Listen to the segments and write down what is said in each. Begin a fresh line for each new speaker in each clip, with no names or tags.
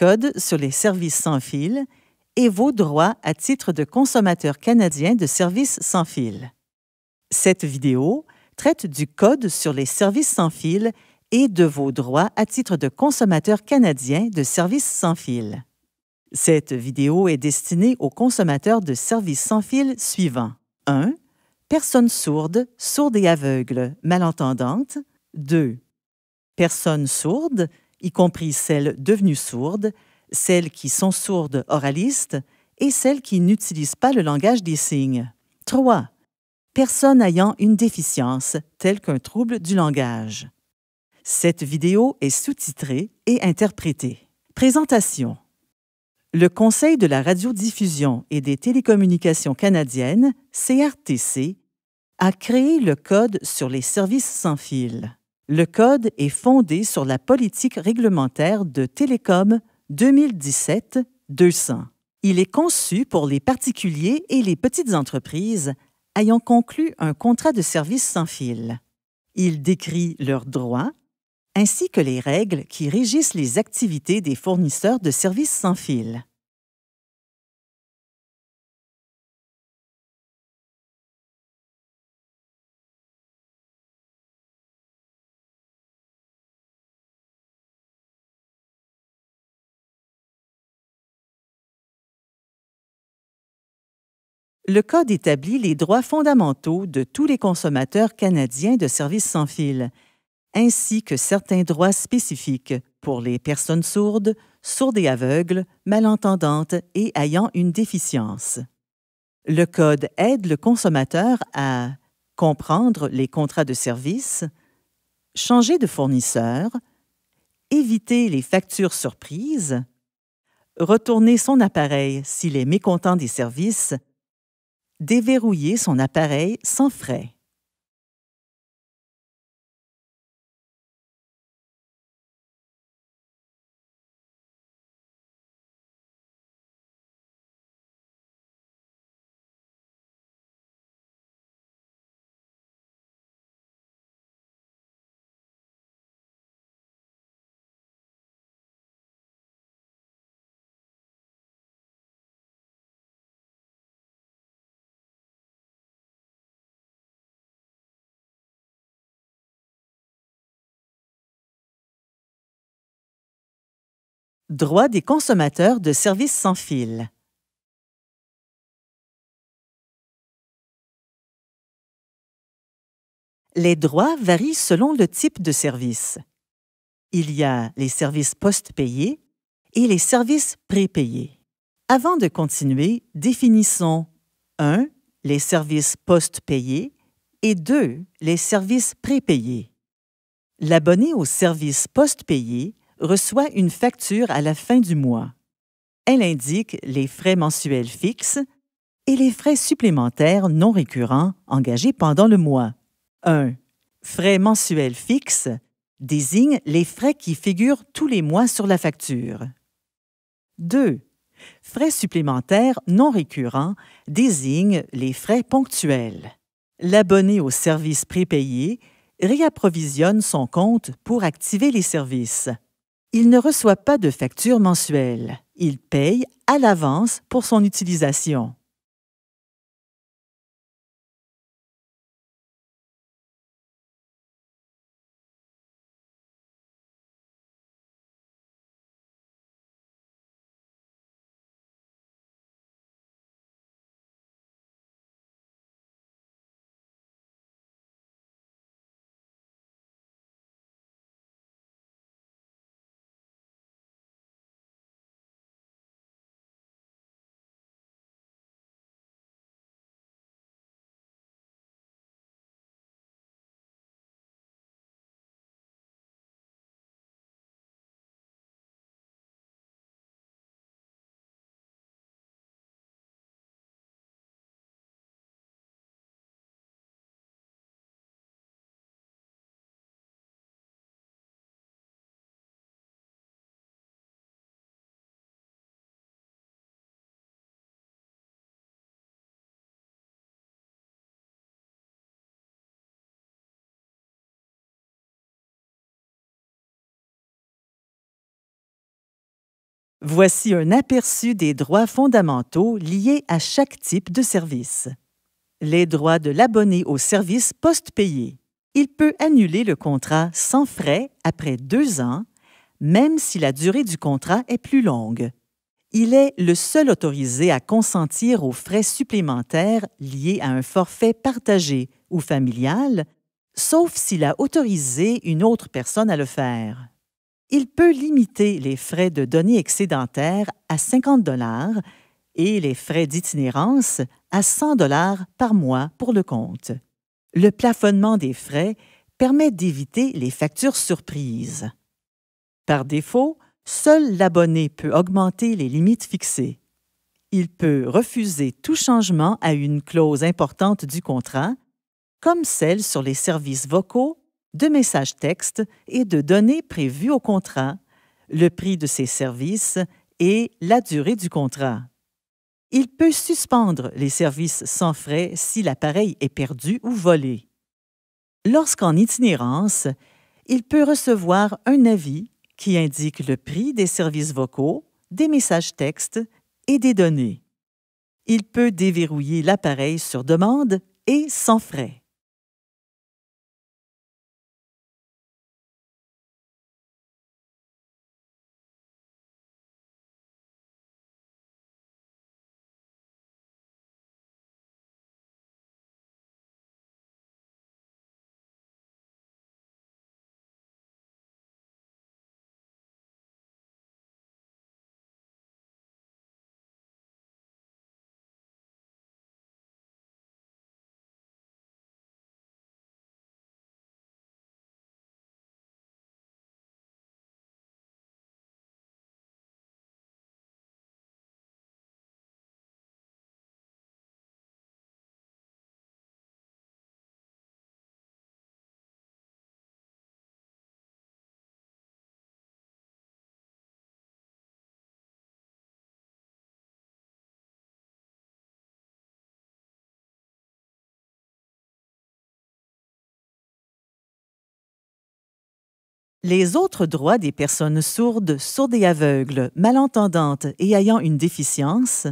code sur les services sans fil et vos droits à titre de consommateur canadien de services sans fil. Cette vidéo traite du code sur les services sans fil et de vos droits à titre de consommateur canadien de services sans fil. Cette vidéo est destinée aux consommateurs de services sans fil suivants. 1. Personnes sourdes, sourdes et aveugles, malentendantes. 2. Personnes sourdes, y compris celles devenues sourdes, celles qui sont sourdes oralistes et celles qui n'utilisent pas le langage des signes. 3. Personne ayant une déficience, telle qu'un trouble du langage. Cette vidéo est sous-titrée et interprétée. Présentation. Le Conseil de la radiodiffusion et des télécommunications canadiennes, CRTC, a créé le Code sur les services sans fil. Le Code est fondé sur la politique réglementaire de Télécom 2017-200. Il est conçu pour les particuliers et les petites entreprises ayant conclu un contrat de service sans fil. Il décrit leurs droits ainsi que les règles qui régissent les activités des
fournisseurs de services sans fil. le Code établit les droits fondamentaux de tous les consommateurs canadiens de services sans
fil, ainsi que certains droits spécifiques pour les personnes sourdes, sourdes et aveugles, malentendantes et ayant une déficience. Le Code aide le consommateur à comprendre les contrats de service, changer de fournisseur, éviter les factures surprises, retourner son appareil s'il est mécontent des services
déverrouiller son appareil sans frais. Droits des consommateurs de services sans fil. Les droits varient selon le type de service. Il y a les services post-payés
et les services prépayés. Avant de continuer, définissons 1. les services post-payés et 2. les services prépayés. L'abonné aux services post-payés reçoit une facture à la fin du mois. Elle indique les frais mensuels fixes et les frais supplémentaires non récurrents engagés pendant le mois. 1. Frais mensuels fixes désigne les frais qui figurent tous les mois sur la facture. 2. Frais supplémentaires non récurrents désignent les frais ponctuels. L'abonné au service prépayé réapprovisionne son compte pour activer les services. Il ne reçoit pas de facture
mensuelle. Il paye à l'avance pour son utilisation. Voici un aperçu des droits fondamentaux liés à chaque type de
service. Les droits de l'abonné au service post-payé. Il peut annuler le contrat sans frais après deux ans, même si la durée du contrat est plus longue. Il est le seul autorisé à consentir aux frais supplémentaires liés à un forfait partagé ou familial, sauf s'il a autorisé une autre personne à le faire il peut limiter les frais de données excédentaires à 50 dollars et les frais d'itinérance à 100 dollars par mois pour le compte. Le plafonnement des frais permet d'éviter les factures surprises. Par défaut, seul l'abonné peut augmenter les limites fixées. Il peut refuser tout changement à une clause importante du contrat, comme celle sur les services vocaux de messages textes et de données prévues au contrat, le prix de ses services et la durée du contrat. Il peut suspendre les services sans frais si l'appareil est perdu ou volé. Lorsqu'en itinérance, il peut recevoir un avis qui indique le prix des services vocaux, des messages textes et des données. Il peut déverrouiller
l'appareil sur demande et sans frais. Les autres droits des personnes sourdes, sourdes et aveugles,
malentendantes et ayant une déficience,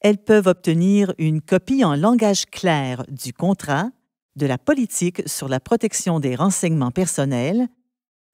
elles peuvent obtenir une copie en langage clair du contrat, de la politique sur la protection des renseignements personnels,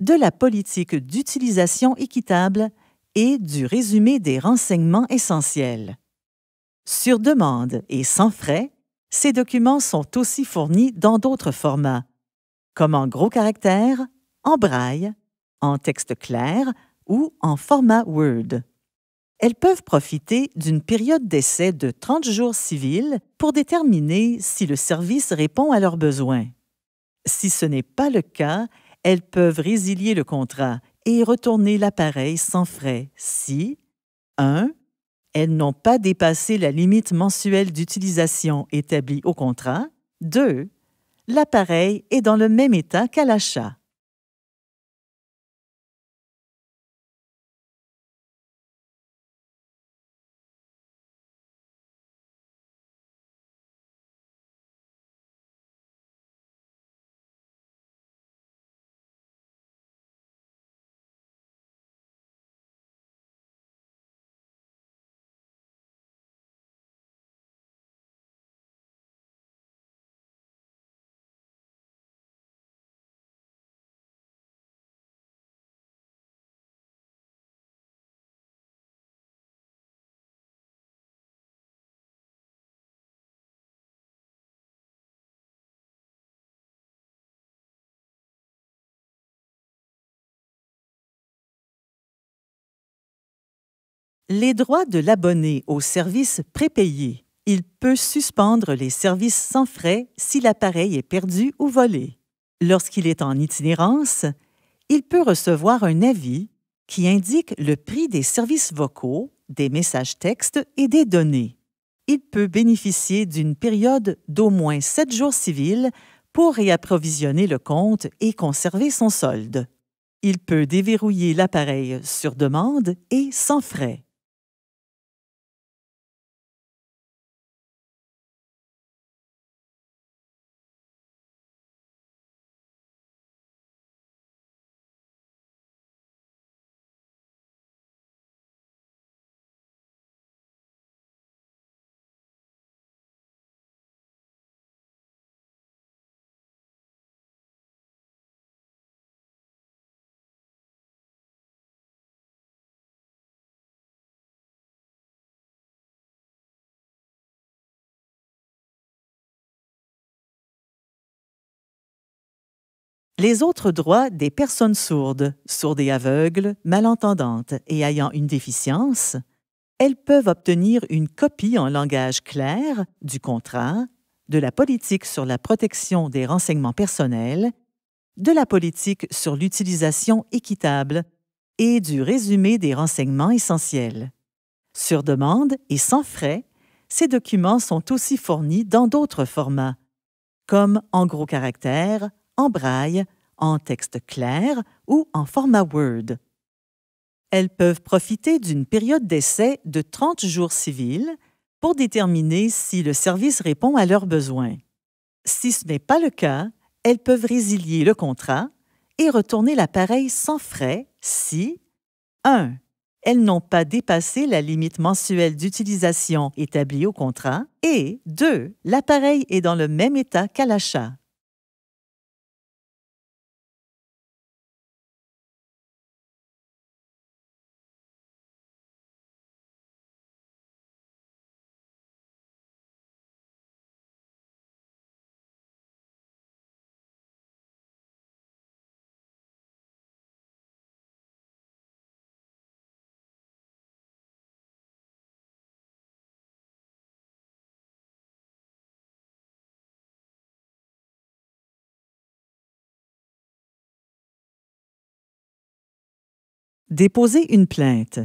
de la politique d'utilisation équitable et du résumé des renseignements essentiels. Sur demande et sans frais, ces documents sont aussi fournis dans d'autres formats, comme en gros caractères, en braille, en texte clair ou en format Word. Elles peuvent profiter d'une période d'essai de 30 jours civils pour déterminer si le service répond à leurs besoins. Si ce n'est pas le cas, elles peuvent résilier le contrat et retourner l'appareil sans frais si 1. Elles n'ont pas dépassé la limite mensuelle d'utilisation établie au contrat. 2. L'appareil est dans le même état qu'à
l'achat. Les droits de l'abonné aux services prépayés. Il peut
suspendre les services sans frais si l'appareil est perdu ou volé. Lorsqu'il est en itinérance, il peut recevoir un avis qui indique le prix des services vocaux, des messages textes et des données. Il peut bénéficier d'une période d'au moins sept jours civils pour réapprovisionner le compte et conserver son solde. Il peut déverrouiller l'appareil sur demande et
sans frais. Les autres droits des personnes sourdes, sourdes et aveugles, malentendantes et ayant une
déficience, elles peuvent obtenir une copie en langage clair du contrat, de la politique sur la protection des renseignements personnels, de la politique sur l'utilisation équitable et du résumé des renseignements essentiels. Sur demande et sans frais, ces documents sont aussi fournis dans d'autres formats, comme en gros caractères, en braille, en texte clair ou en format Word. Elles peuvent profiter d'une période d'essai de 30 jours civils pour déterminer si le service répond à leurs besoins. Si ce n'est pas le cas, elles peuvent résilier le contrat et retourner l'appareil sans frais si 1. Elles n'ont pas dépassé la limite mensuelle d'utilisation établie au contrat et 2.
L'appareil est dans le même état qu'à l'achat. Déposer une plainte.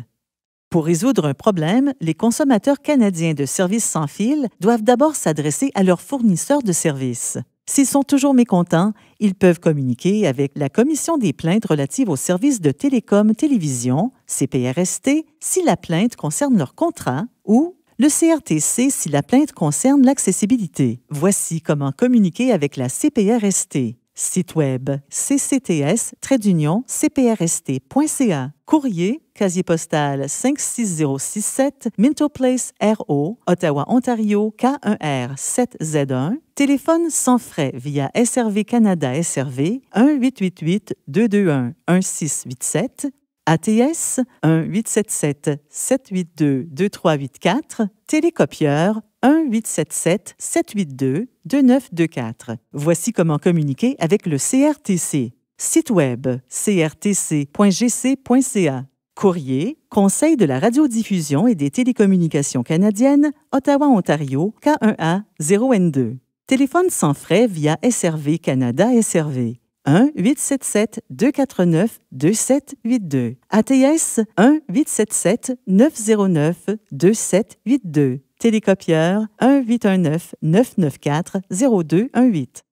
Pour résoudre un problème, les consommateurs canadiens de services sans fil doivent d'abord s'adresser à leur fournisseur de services. S'ils sont toujours mécontents, ils peuvent communiquer avec la Commission des plaintes relatives aux services de télécom télévision, CPRST, si la plainte concerne leur contrat, ou le CRTC si la plainte concerne l'accessibilité. Voici comment communiquer avec la CPRST. Site web ccts-cprst.ca. Courrier, casier postal 56067, Minto Place, RO, Ottawa, Ontario, K1R 7Z1. Téléphone sans frais via SRV Canada SRV 1-888-221-1687. ATS 1-877-782-2384. Télécopieur 1-877-782-2924. Voici comment communiquer avec le CRTC. Site web crtc.gc.ca. Courrier, Conseil de la radiodiffusion et des télécommunications canadiennes, Ottawa-Ontario, K1A 0N2. Téléphone sans frais via SRV Canada SRV. 1-877-249-2782. ATS 1-877-909-2782 télécopieur 1819
994 0218.